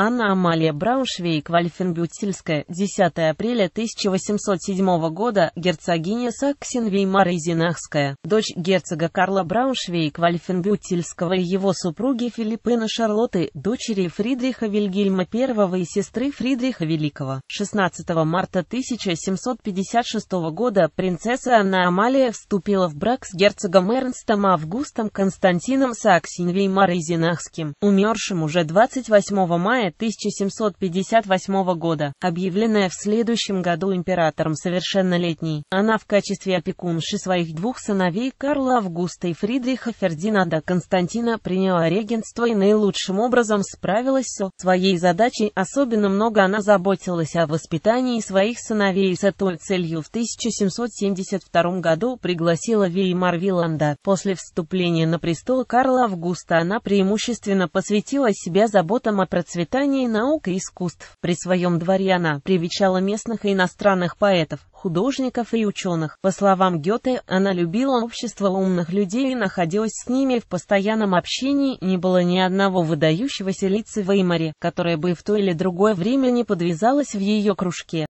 Анна Амалия Брауншвейк вальфенбютельская 10 апреля 1807 года, герцогиня Саксен-Веймар-Изенахская, дочь герцога Карла Брауншвейк вальфенбютельского и его супруги Филиппины Шарлотты, дочери Фридриха Вильгельма I и сестры Фридриха Великого. 16 марта 1756 года принцесса Анна Амалия вступила в брак с герцогом Эрнстом Августом Константином Саксен-Веймар-Изенахским, умершим уже 28 мая 1758 года, объявленная в следующем году императором совершеннолетней. Она в качестве опекунши своих двух сыновей Карла Августа и Фридриха Фердинанда Константина приняла регентство и наилучшим образом справилась со своей задачей, особенно много она заботилась о воспитании своих сыновей и с этой целью в 1772 году пригласила Веймар Виланда. После вступления на престол Карла Августа она преимущественно посвятила себя заботам о процветании сочетании наук и искусств. При своем дворе она привечала местных и иностранных поэтов, художников и ученых. По словам Гёте, она любила общество умных людей и находилась с ними в постоянном общении, не было ни одного выдающегося лица в Эйморе, которое бы в то или другое время не подвязалось в ее кружке.